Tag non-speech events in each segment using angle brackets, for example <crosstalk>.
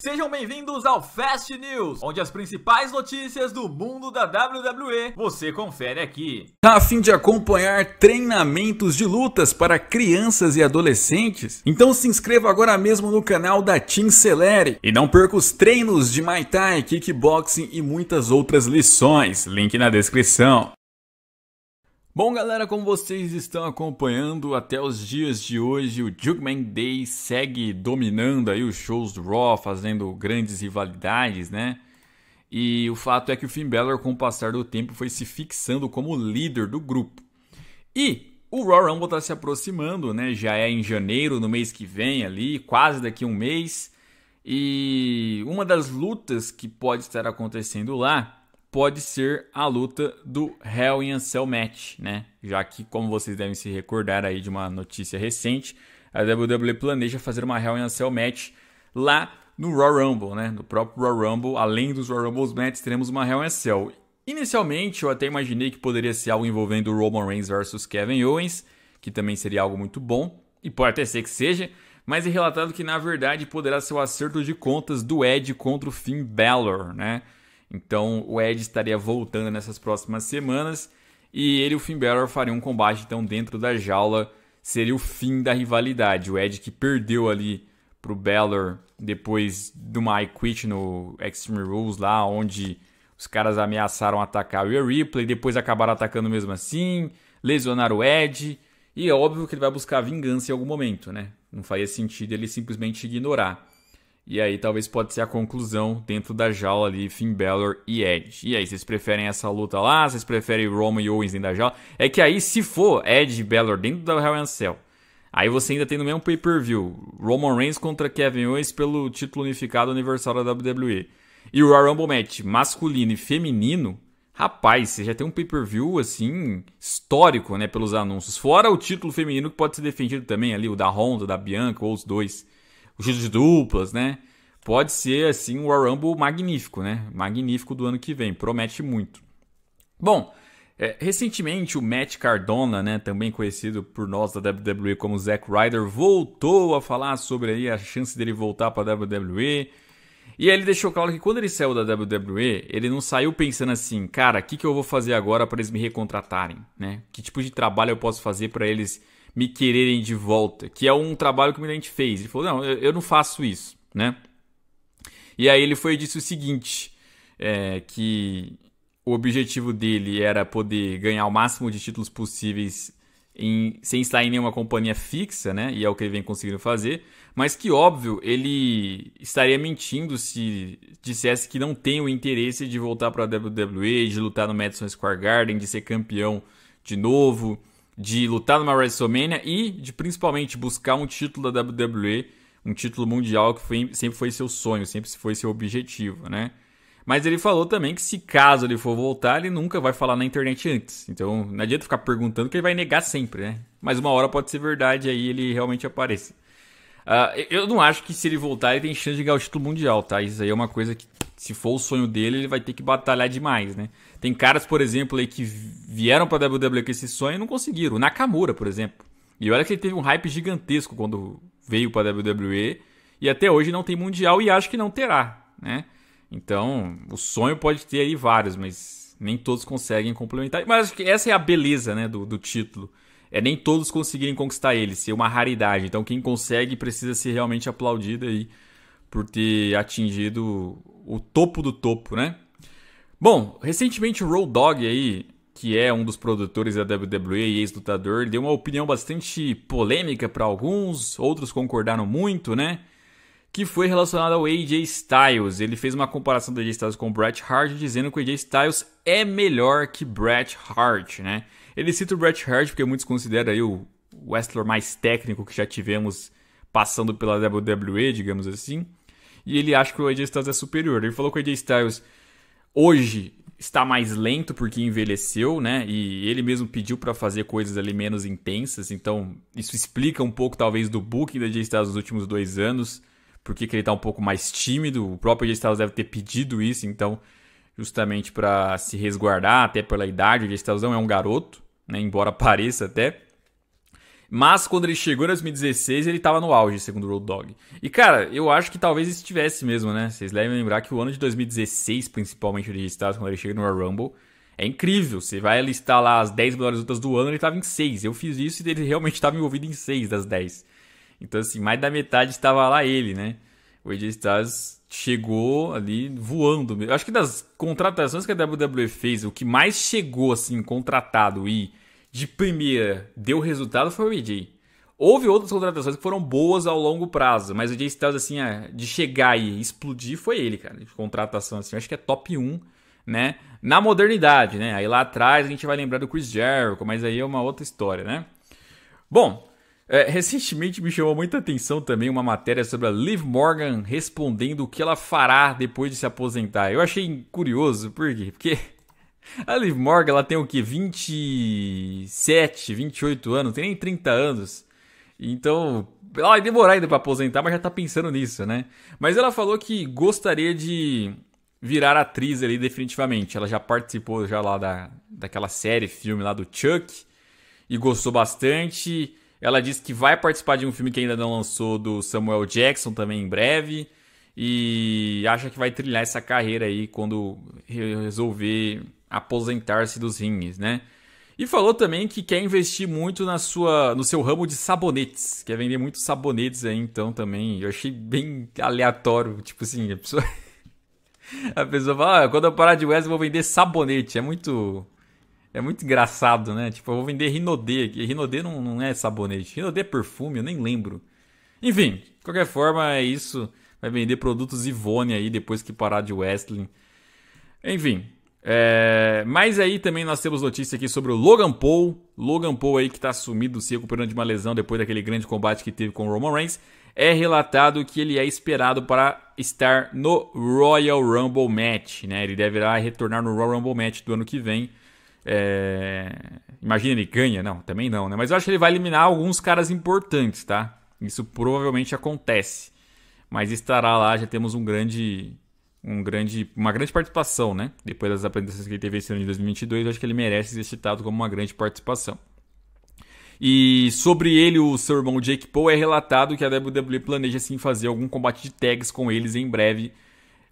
Sejam bem-vindos ao Fast News, onde as principais notícias do mundo da WWE você confere aqui. Tá a fim de acompanhar treinamentos de lutas para crianças e adolescentes? Então se inscreva agora mesmo no canal da Team Celere e não perca os treinos de Muay Thai, Kickboxing e muitas outras lições, link na descrição. Bom, galera, como vocês estão acompanhando, até os dias de hoje o Jugman Day segue dominando aí os shows do Raw, fazendo grandes rivalidades, né? E o fato é que o Finn Balor, com o passar do tempo, foi se fixando como líder do grupo. E o Raw Rumble está se aproximando, né? Já é em janeiro, no mês que vem ali, quase daqui a um mês. E uma das lutas que pode estar acontecendo lá pode ser a luta do Hell in a Cell match, né? Já que, como vocês devem se recordar aí de uma notícia recente, a WWE planeja fazer uma Hell in a Cell match lá no Raw Rumble, né? No próprio Raw Rumble, além dos Raw Rumble matches, teremos uma Hell in a Cell. Inicialmente, eu até imaginei que poderia ser algo envolvendo Roman Reigns versus Kevin Owens, que também seria algo muito bom, e pode até ser que seja, mas é relatado que na verdade poderá ser o acerto de contas do Ed contra o Finn Balor, né? Então o Ed estaria voltando nessas próximas semanas e ele e o Finn Balor fariam um combate então dentro da jaula. Seria o fim da rivalidade. O Ed que perdeu ali pro Balor depois do My Quit no Extreme Rules lá, onde os caras ameaçaram atacar o Ripley, depois acabaram atacando mesmo assim, lesionaram o Ed. E é óbvio que ele vai buscar vingança em algum momento, né? Não faria sentido ele simplesmente ignorar. E aí talvez pode ser a conclusão dentro da jaula ali, Finn Balor e Edge. E aí, vocês preferem essa luta lá? Vocês preferem Roman e Owens dentro da jaula? É que aí, se for Edge e Balor dentro da Hell in Cell, aí você ainda tem no mesmo pay-per-view Roman Reigns contra Kevin Owens pelo título unificado universal da WWE. E o Royal Rumble Match masculino e feminino, rapaz, você já tem um pay-per-view, assim, histórico, né, pelos anúncios. Fora o título feminino que pode ser defendido também ali, o da Honda, da Bianca ou os dois o chute de duplas, né? Pode ser assim um War Rumble magnífico, né? Magnífico do ano que vem, promete muito. Bom, é, recentemente o Matt Cardona, né, também conhecido por nós da WWE como Zack Ryder, voltou a falar sobre aí a chance dele voltar para a WWE. E aí ele deixou claro que quando ele saiu da WWE, ele não saiu pensando assim, cara, o que, que eu vou fazer agora para eles me recontratarem, né? Que tipo de trabalho eu posso fazer para eles me quererem de volta, que é um trabalho que o Mirante fez. Ele falou: não, eu, eu não faço isso, né? E aí ele foi e disse o seguinte: é, que o objetivo dele era poder ganhar o máximo de títulos possíveis em, sem estar em nenhuma companhia fixa, né? E é o que ele vem conseguindo fazer. Mas que, óbvio, ele estaria mentindo se dissesse que não tem o interesse de voltar para a WWE, de lutar no Madison Square Garden, de ser campeão de novo, de lutar numa WrestleMania e de principalmente buscar um título da WWE, um título mundial que foi, sempre foi seu sonho, sempre foi seu objetivo, né? Mas ele falou também que se caso ele for voltar, ele nunca vai falar na internet antes. Então não adianta ficar perguntando que ele vai negar sempre, né? Mas uma hora pode ser verdade aí ele realmente aparece. Uh, eu não acho que se ele voltar ele tem chance de ganhar o título mundial, tá? Isso aí é uma coisa que se for o sonho dele, ele vai ter que batalhar demais, né? Tem caras, por exemplo, aí que vieram pra WWE com esse sonho e não conseguiram. O Nakamura, por exemplo. E olha que ele teve um hype gigantesco quando veio pra WWE. E até hoje não tem mundial e acho que não terá, né? Então, o sonho pode ter aí vários, mas nem todos conseguem complementar. Mas acho que essa é a beleza, né, do, do título. É nem todos conseguirem conquistar ele, ser uma raridade. Então, quem consegue precisa ser realmente aplaudido aí. E por ter atingido o topo do topo, né? Bom, recentemente o Road Dog aí, que é um dos produtores da WWE e ex-lutador, deu uma opinião bastante polêmica para alguns, outros concordaram muito, né? Que foi relacionada ao AJ Styles. Ele fez uma comparação do AJ Styles com o Bret Hart, dizendo que o AJ Styles é melhor que Bret Hart, né? Ele cita o Bret Hart porque muitos consideram aí o wrestler mais técnico que já tivemos passando pela WWE, digamos assim e ele acha que o AJ Styles é superior. Ele falou que o AJ Styles hoje está mais lento porque envelheceu, né? E ele mesmo pediu para fazer coisas ali menos intensas, então isso explica um pouco talvez do booking da AJ Styles nos últimos dois anos, porque que ele está um pouco mais tímido. O próprio AJ Styles deve ter pedido isso, então justamente para se resguardar, até pela idade, o AJ Styles não é um garoto, né? Embora <laughs> pareça até. Mas quando ele chegou em 2016, ele tava no auge, segundo o Road Dog. E cara, eu acho que talvez estivesse mesmo, né? Vocês devem lembrar que o ano de 2016, principalmente registrado, quando ele chega no Royal Rumble, é incrível. Você vai listar lá as 10 melhores lutas do ano, ele tava em 6. Eu fiz isso e ele realmente estava envolvido em 6 das 10. Então, assim, mais da metade estava lá ele, né? O AJ Styles chegou ali voando. Eu acho que das contratações que a WWE fez, o que mais chegou, assim, contratado e de primeira deu resultado foi o EJ. Houve outras contratações que foram boas ao longo prazo, mas o EJ Styles, assim, é, de chegar e explodir foi ele, cara. De contratação, assim, acho que é top 1, né? Na modernidade, né? Aí lá atrás a gente vai lembrar do Chris Jericho, mas aí é uma outra história, né? Bom, é, recentemente me chamou muita atenção também uma matéria sobre a Liv Morgan respondendo o que ela fará depois de se aposentar. Eu achei curioso, por quê? Porque a Liv Morgan, ela tem o quê? 27, 28 anos, tem nem 30 anos. Então, ela vai demorar ainda para aposentar, mas já tá pensando nisso, né? Mas ela falou que gostaria de virar atriz ali definitivamente. Ela já participou já lá da, daquela série, filme lá do Chuck e gostou bastante. Ela disse que vai participar de um filme que ainda não lançou do Samuel Jackson também em breve e acha que vai trilhar essa carreira aí quando resolver aposentar-se dos rings, né? E falou também que quer investir muito na sua, no seu ramo de sabonetes. Quer vender muitos sabonetes aí, então, também. Eu achei bem aleatório. Tipo assim, a pessoa. <laughs> a pessoa fala, ah, quando eu parar de Wesley, eu vou vender sabonete. É muito. É muito engraçado, né? Tipo, eu vou vender Rinodê. Rinodê não, não é sabonete. Rinodê é perfume, eu nem lembro. Enfim, de qualquer forma, é isso. Vai vender produtos Ivone aí depois que parar de Wesley. Enfim, é, mas aí também nós temos notícia aqui sobre o Logan Paul. Logan Paul aí que está sumido, se recuperando de uma lesão depois daquele grande combate que teve com o Roman Reigns. É relatado que ele é esperado para estar no Royal Rumble Match. Né? Ele deverá retornar no Royal Rumble Match do ano que vem. É... Imagina, ele ganha? Não, também não, né? Mas eu acho que ele vai eliminar alguns caras importantes, tá? Isso provavelmente acontece. Mas estará lá, já temos um grande um grande, uma grande participação, né? Depois das apresentações que ele teve esse ano de 2022, eu acho que ele merece ser citado como uma grande participação. E sobre ele, o seu irmão Jake Paul, é relatado que a WWE planeja sim fazer algum combate de tags com eles em breve,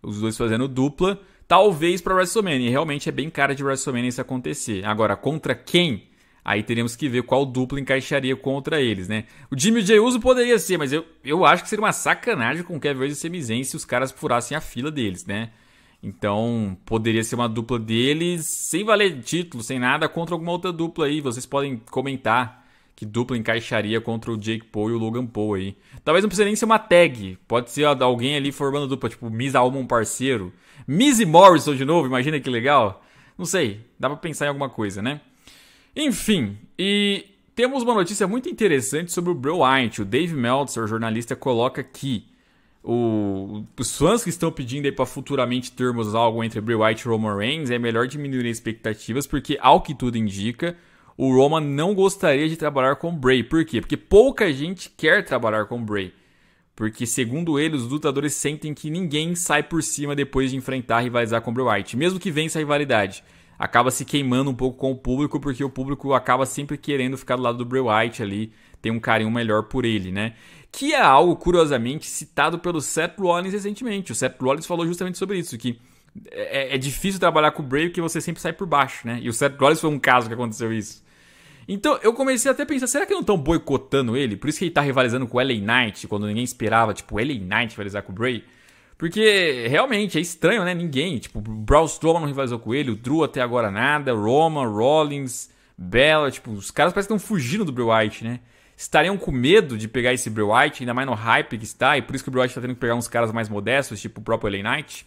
os dois fazendo dupla, talvez para WrestleMania. E realmente é bem cara de WrestleMania isso acontecer. Agora, contra quem? Aí teríamos que ver qual dupla encaixaria contra eles, né? O Jimmy e Uso poderia ser, mas eu, eu acho que seria uma sacanagem com o Kevin Owens e o Semizen se os caras furassem a fila deles, né? Então, poderia ser uma dupla deles sem valer título, sem nada, contra alguma outra dupla aí. Vocês podem comentar que dupla encaixaria contra o Jake Paul e o Logan Paul aí. Talvez não precise nem ser uma tag. Pode ser alguém ali formando dupla, tipo Miz Alma, um parceiro. Miz e Morrison de novo, imagina que legal. Não sei, dá pra pensar em alguma coisa, né? Enfim, e temos uma notícia muito interessante sobre o Bray White O Dave Meltzer, jornalista, coloca que o, os fãs que estão pedindo aí para futuramente termos algo entre Bray White e Roman Reigns é melhor diminuir as expectativas, porque ao que tudo indica, o Roman não gostaria de trabalhar com Bray. Por quê? Porque pouca gente quer trabalhar com Bray. Porque, segundo ele, os lutadores sentem que ninguém sai por cima depois de enfrentar e rivalizar com Bray White mesmo que vença a rivalidade acaba se queimando um pouco com o público, porque o público acaba sempre querendo ficar do lado do Bray White ali, tem um carinho melhor por ele, né? Que é algo, curiosamente, citado pelo Seth Rollins recentemente. O Seth Rollins falou justamente sobre isso, que é, é difícil trabalhar com o Bray porque você sempre sai por baixo, né? E o Seth Rollins foi um caso que aconteceu isso. Então eu comecei até a pensar, será que não estão boicotando ele? Por isso que ele tá rivalizando com o LA Knight, quando ninguém esperava, tipo, LA Knight rivalizar com o Bray? Porque realmente é estranho, né? Ninguém. Tipo, Braun Strowman não rivalizou com ele, o Drew até agora nada, Roma, Rollins, Bella. Tipo, os caras parecem que estão fugindo do Bray White, né? Estariam com medo de pegar esse Bray White, ainda mais no hype que está, e por isso que o Bray White está tendo que pegar uns caras mais modestos, tipo o próprio Elaine Knight.